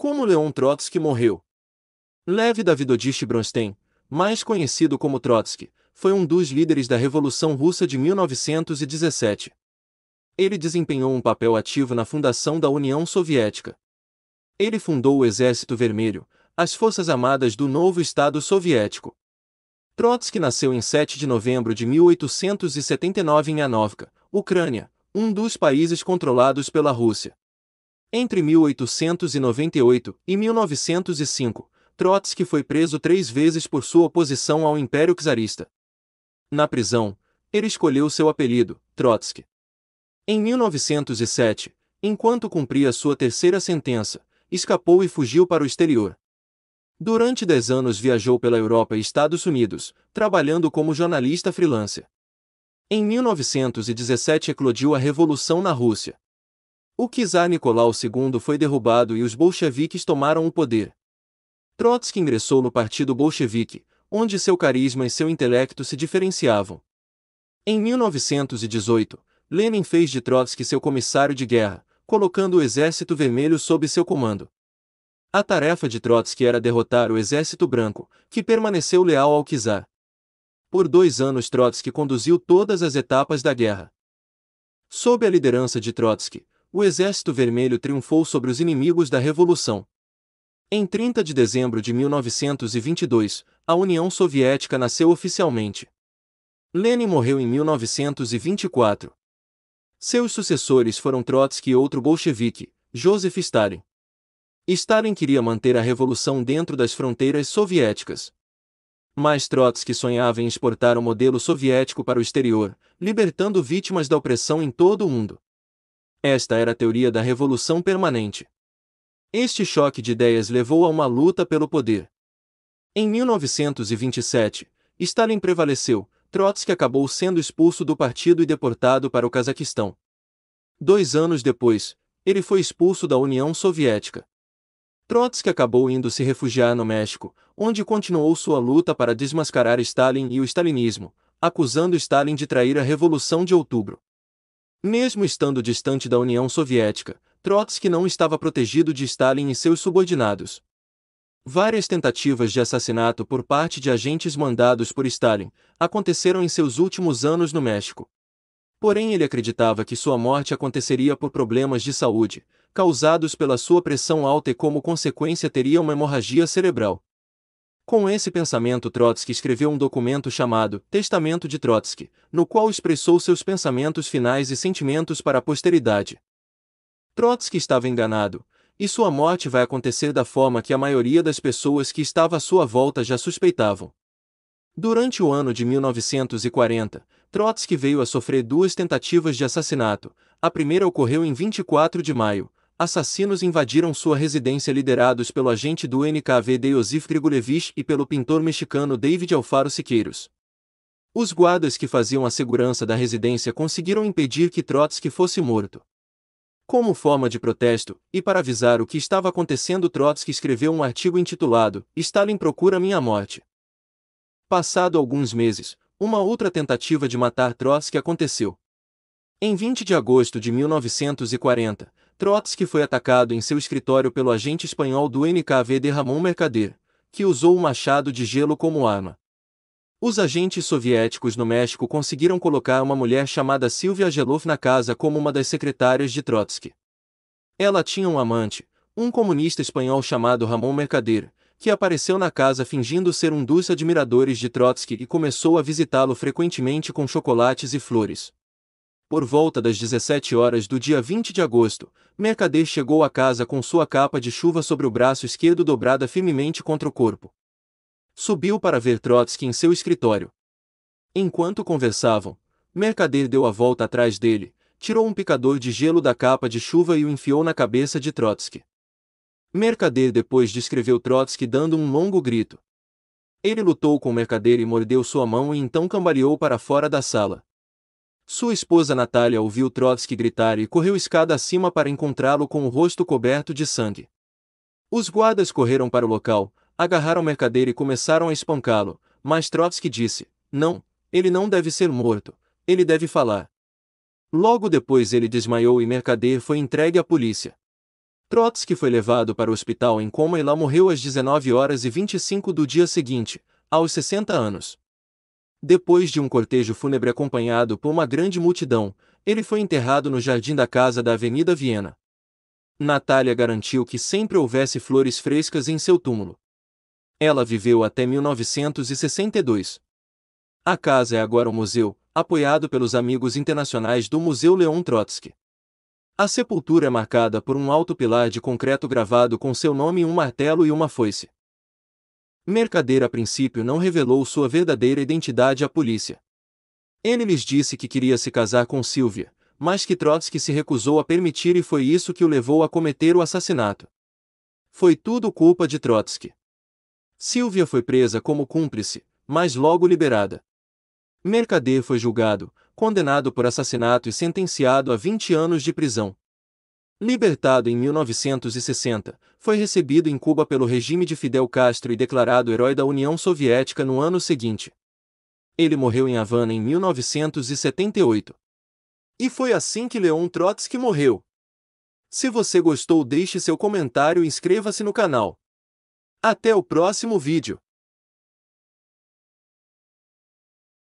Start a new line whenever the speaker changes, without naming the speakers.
como Leon Trotsky morreu. Lev Davidovich Bronstein, mais conhecido como Trotsky, foi um dos líderes da Revolução Russa de 1917. Ele desempenhou um papel ativo na fundação da União Soviética. Ele fundou o Exército Vermelho, as Forças Armadas do novo Estado Soviético. Trotsky nasceu em 7 de novembro de 1879 em Anovka, Ucrânia, um dos países controlados pela Rússia. Entre 1898 e 1905, Trotsky foi preso três vezes por sua oposição ao Império Czarista. Na prisão, ele escolheu seu apelido, Trotsky. Em 1907, enquanto cumpria sua terceira sentença, escapou e fugiu para o exterior. Durante dez anos viajou pela Europa e Estados Unidos, trabalhando como jornalista freelancer. Em 1917 eclodiu a Revolução na Rússia. O czar Nicolau II foi derrubado e os bolcheviques tomaram o poder. Trotsky ingressou no Partido Bolchevique, onde seu carisma e seu intelecto se diferenciavam. Em 1918, Lenin fez de Trotsky seu comissário de guerra, colocando o Exército Vermelho sob seu comando. A tarefa de Trotsky era derrotar o Exército Branco, que permaneceu leal ao czar. Por dois anos Trotsky conduziu todas as etapas da guerra. Sob a liderança de Trotsky, o Exército Vermelho triunfou sobre os inimigos da Revolução. Em 30 de dezembro de 1922, a União Soviética nasceu oficialmente. Lenin morreu em 1924. Seus sucessores foram Trotsky e outro bolchevique, Joseph Stalin. Stalin queria manter a revolução dentro das fronteiras soviéticas. Mas Trotsky sonhava em exportar o modelo soviético para o exterior, libertando vítimas da opressão em todo o mundo. Esta era a teoria da revolução permanente. Este choque de ideias levou a uma luta pelo poder. Em 1927, Stalin prevaleceu, Trotsky acabou sendo expulso do partido e deportado para o Cazaquistão. Dois anos depois, ele foi expulso da União Soviética. Trotsky acabou indo se refugiar no México, onde continuou sua luta para desmascarar Stalin e o stalinismo, acusando Stalin de trair a Revolução de Outubro. Mesmo estando distante da União Soviética, Trotsky não estava protegido de Stalin e seus subordinados. Várias tentativas de assassinato por parte de agentes mandados por Stalin aconteceram em seus últimos anos no México. Porém, ele acreditava que sua morte aconteceria por problemas de saúde, causados pela sua pressão alta e como consequência teria uma hemorragia cerebral. Com esse pensamento, Trotsky escreveu um documento chamado Testamento de Trotsky, no qual expressou seus pensamentos finais e sentimentos para a posteridade. Trotsky estava enganado, e sua morte vai acontecer da forma que a maioria das pessoas que estava à sua volta já suspeitavam. Durante o ano de 1940, Trotsky veio a sofrer duas tentativas de assassinato. A primeira ocorreu em 24 de maio, assassinos invadiram sua residência liderados pelo agente do NKVD Osif Grigulevich e pelo pintor mexicano David Alfaro Siqueiros. Os guardas que faziam a segurança da residência conseguiram impedir que Trotsky fosse morto. Como forma de protesto, e para avisar o que estava acontecendo, Trotsky escreveu um artigo intitulado Stalin procura minha morte. Passado alguns meses, uma outra tentativa de matar Trotsky aconteceu. Em 20 de agosto de 1940, Trotsky foi atacado em seu escritório pelo agente espanhol do NKVD Ramon Mercader, que usou um machado de gelo como arma. Os agentes soviéticos no México conseguiram colocar uma mulher chamada Silvia Gelov na casa como uma das secretárias de Trotsky. Ela tinha um amante, um comunista espanhol chamado Ramon Mercader, que apareceu na casa fingindo ser um dos admiradores de Trotsky e começou a visitá-lo frequentemente com chocolates e flores. Por volta das 17 horas do dia 20 de agosto, Mercader chegou a casa com sua capa de chuva sobre o braço esquerdo dobrada firmemente contra o corpo. Subiu para ver Trotsky em seu escritório. Enquanto conversavam, Mercader deu a volta atrás dele, tirou um picador de gelo da capa de chuva e o enfiou na cabeça de Trotsky. Mercader depois descreveu Trotsky dando um longo grito. Ele lutou com Mercader e mordeu sua mão e então cambaleou para fora da sala. Sua esposa Natália ouviu Trotsky gritar e correu escada acima para encontrá-lo com o rosto coberto de sangue. Os guardas correram para o local, agarraram o mercadeiro e começaram a espancá-lo, mas Trotsky disse: Não, ele não deve ser morto, ele deve falar. Logo depois ele desmaiou e Mercader foi entregue à polícia. Trotsky foi levado para o hospital em coma e lá morreu às 19 horas e 25 do dia seguinte, aos 60 anos. Depois de um cortejo fúnebre acompanhado por uma grande multidão, ele foi enterrado no jardim da casa da Avenida Viena. Natália garantiu que sempre houvesse flores frescas em seu túmulo. Ela viveu até 1962. A casa é agora um museu, apoiado pelos amigos internacionais do Museu Leon Trotsky. A sepultura é marcada por um alto pilar de concreto gravado com seu nome em um martelo e uma foice. Mercader a princípio não revelou sua verdadeira identidade à polícia. Ele lhes disse que queria se casar com Sylvia, mas que Trotsky se recusou a permitir e foi isso que o levou a cometer o assassinato. Foi tudo culpa de Trotsky. Sylvia foi presa como cúmplice, mas logo liberada. Mercader foi julgado, condenado por assassinato e sentenciado a 20 anos de prisão. Libertado em 1960, foi recebido em Cuba pelo regime de Fidel Castro e declarado herói da União Soviética no ano seguinte. Ele morreu em Havana em 1978. E foi assim que Leon Trotsky morreu. Se você gostou, deixe seu comentário e inscreva-se no canal. Até o próximo vídeo.